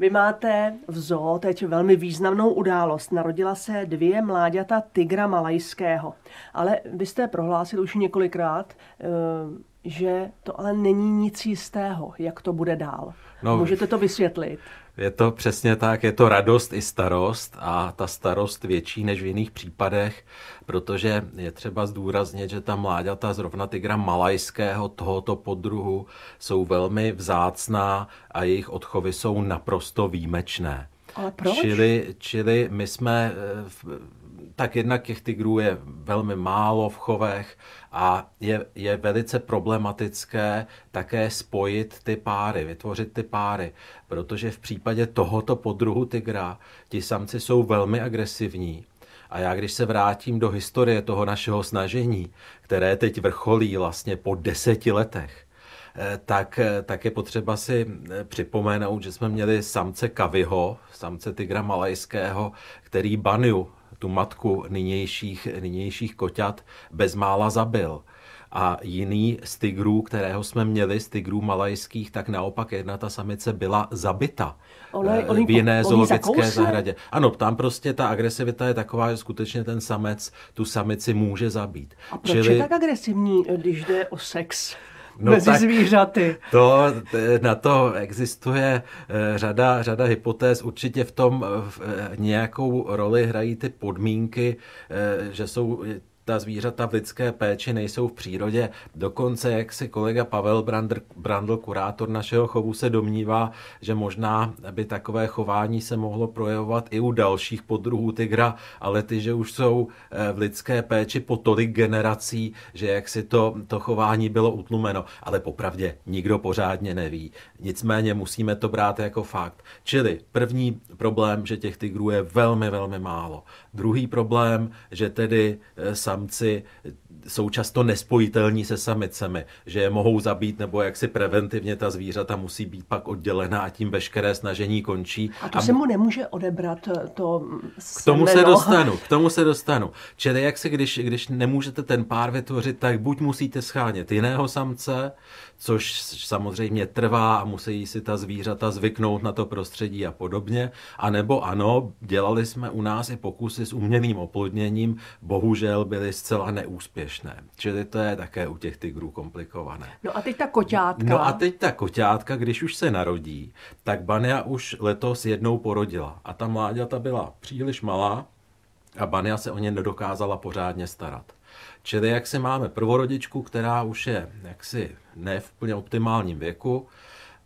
Vy máte v zoo teď velmi významnou událost. Narodila se dvě mláďata tygra malajského. Ale vy jste prohlásil už několikrát, eh, že to ale není nic jistého, jak to bude dál. No, Můžete to vysvětlit? Je to přesně tak, je to radost i starost a ta starost větší než v jiných případech, protože je třeba zdůraznit, že ta mláďata, zrovna tygra malajského tohoto podruhu, jsou velmi vzácná a jejich odchovy jsou naprosto výjimečné. Ale proč? Čili, čili my jsme, eh, tak jednak těch tigrů je velmi málo v chovech a je, je velice problematické také spojit ty páry, vytvořit ty páry, protože v případě tohoto podruhu tigra ti samci jsou velmi agresivní. A já, když se vrátím do historie toho našeho snažení, které teď vrcholí vlastně po deseti letech, Eh, tak, eh, tak je potřeba si eh, připomenout, že jsme měli samce kaviho, samce tygra malajského, který Baniu, tu matku nynějších, nynějších koťat, bezmála zabil a jiný z tigrů, kterého jsme měli, z tigrů malajských, tak naopak jedna ta samice byla zabita ona, ona, v jiné zoologické zahradě. Ano, tam prostě ta agresivita je taková, že skutečně ten samec tu samici může zabít. A proč Čili... je tak agresivní, když jde o sex? No mezi tak zvířaty. To, na to existuje e, řada, řada hypotéz. Určitě v tom v e, nějakou roli hrají ty podmínky, e, že jsou ta zvířata v lidské péči nejsou v přírodě. Dokonce, jak si kolega Pavel Brandr, Brandl, kurátor našeho chovu, se domnívá, že možná by takové chování se mohlo projevovat i u dalších podruhů tygra, ale ty, že už jsou eh, v lidské péči po tolik generací, že jak si to, to chování bylo utlumeno. Ale popravdě nikdo pořádně neví. Nicméně musíme to brát jako fakt. Čili první problém, že těch tygrů je velmi, velmi málo. Druhý problém, že tedy eh, samci jsou často nespojitelní se samicemi, že je mohou zabít nebo jak si preventivně ta zvířata musí být pak oddělená a tím veškeré snažení končí. A to a se mu nemůže odebrat eh, to K tomu se dostanu, k tomu se dostanu. Čili jak si, když, když nemůžete ten pár vytvořit, tak buď musíte schánět jiného samce, což samozřejmě trvá a musí si ta zvířata zvyknout na to prostředí a podobně. A nebo ano, dělali jsme u nás i pokusy s umělým oplodněním, bohužel byly zcela neúspěšné úspěšné. Čili to je také u těch tygrů komplikované. No a teď ta koťátka. No a teď ta koťátka, když už se narodí, tak Bania už letos jednou porodila. A ta mláďata byla příliš malá a Bania se o ně nedokázala pořádně starat. Čili jak si máme prvorodičku, která už je jaksi ne v úplně optimálním věku,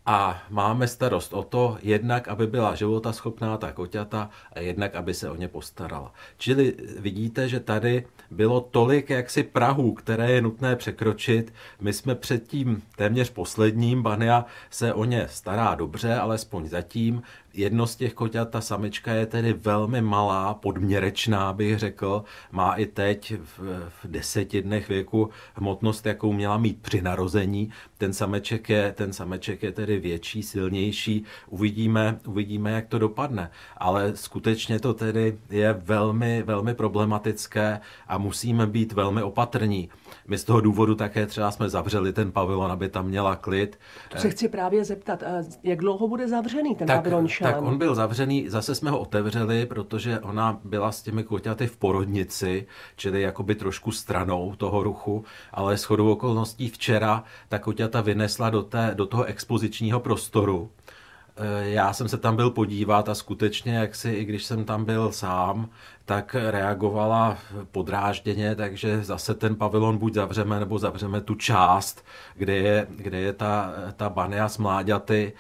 a máme starost o to, jednak, aby byla schopná ta koťata a jednak, aby se o ně postarala. Čili vidíte, že tady bylo tolik jaksi Prahů, které je nutné překročit. My jsme předtím, téměř posledním, Bania se o ně stará dobře, alespoň zatím. Jedno z těch koťat, ta samička, je tedy velmi malá, podměrečná, bych řekl. Má i teď v, v deseti dnech věku hmotnost, jakou měla mít při narození. Ten sameček je, ten sameček je tedy větší, silnější. Uvidíme, uvidíme, jak to dopadne. Ale skutečně to tedy je velmi, velmi problematické a musíme být velmi opatrní. My z toho důvodu také třeba jsme zavřeli ten pavilon, aby tam měla klid. To se eh, chci právě zeptat, eh, jak dlouho bude zavřený ten pavilon? tak on byl zavřený, zase jsme ho otevřeli, protože ona byla s těmi koťaty v porodnici, čili jakoby trošku stranou toho ruchu, ale shodou okolností včera ta koťata vynesla do, té, do toho expozičního prostoru. E, já jsem se tam byl podívat a skutečně, jak si, i když jsem tam byl sám, tak reagovala podrážděně, takže zase ten pavilon buď zavřeme, nebo zavřeme tu část, kde je, kde je ta, ta bania s mláďaty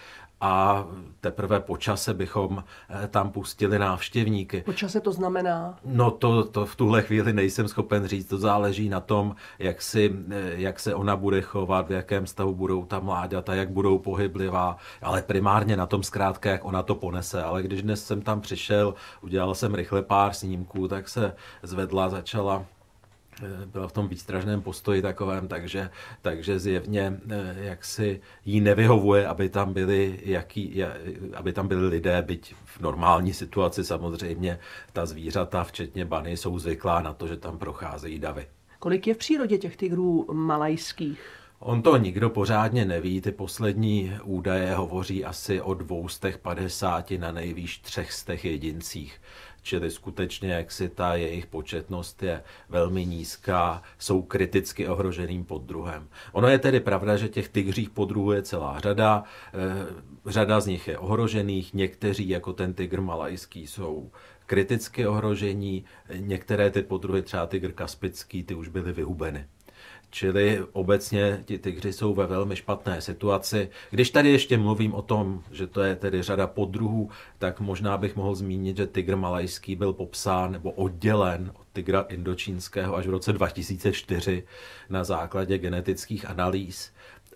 a teprve po čase bychom eh, tam pustili návštěvníky. Po čase to znamená? No to, to v tuhle chvíli nejsem schopen říct, to záleží na tom, jak, si, eh, jak se ona bude chovat, v jakém stavu budou ta mláďata, jak budou pohyblivá, ale primárně na tom zkrátka, jak ona to ponese. Ale když dnes jsem tam přišel, udělal jsem rychle pár snímků, tak se zvedla, začala byla v tom výstražném postoji takovém, takže, takže zjevně eh, jak si jí nevyhovuje, aby tam byli, jaký, aby tam byli lidé, byť v normální situaci samozřejmě ta zvířata, včetně bany, jsou zvyklá na to, že tam procházejí davy. Kolik je v přírodě těch tigrů malajských? On to nikdo pořádně neví, ty poslední údaje hovoří asi o 250 na nejvýš 300 jedincích. Čili skutečně, jak si ta jejich početnost je velmi nízká, jsou kriticky ohroženým poddruhem. Ono je tedy pravda, že těch tygřích podruhů je celá řada, eh, řada z nich je ohrožených, někteří jako ten tygr malajský jsou kriticky ohrožení, některé ty podruhy, třeba tygr kaspický, ty už byly vyhubeny. Čili obecně ti tygři jsou ve velmi špatné situaci. Když tady ještě mluvím o tom, že to je tedy řada podruhů, tak možná bych mohl zmínit, že tygr malajský byl popsán nebo oddělen od tygra indočínského až v roce 2004 na základě genetických analýz.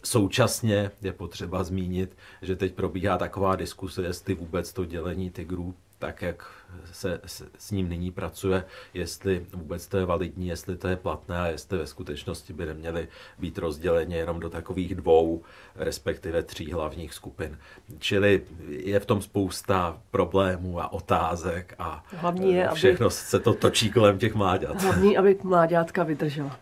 Současně je potřeba zmínit, že teď probíhá taková diskuse, jestli vůbec to dělení tigrů tak, jak se s ním nyní pracuje, jestli vůbec to je validní, jestli to je platné a jestli ve skutečnosti by neměly být rozděleni jenom do takových dvou, respektive tří hlavních skupin. Čili je v tom spousta problémů a otázek a Hlavní je, eh, všechno aby... se to točí kolem těch mláďat. Hlavní, aby mláďátka vydržela.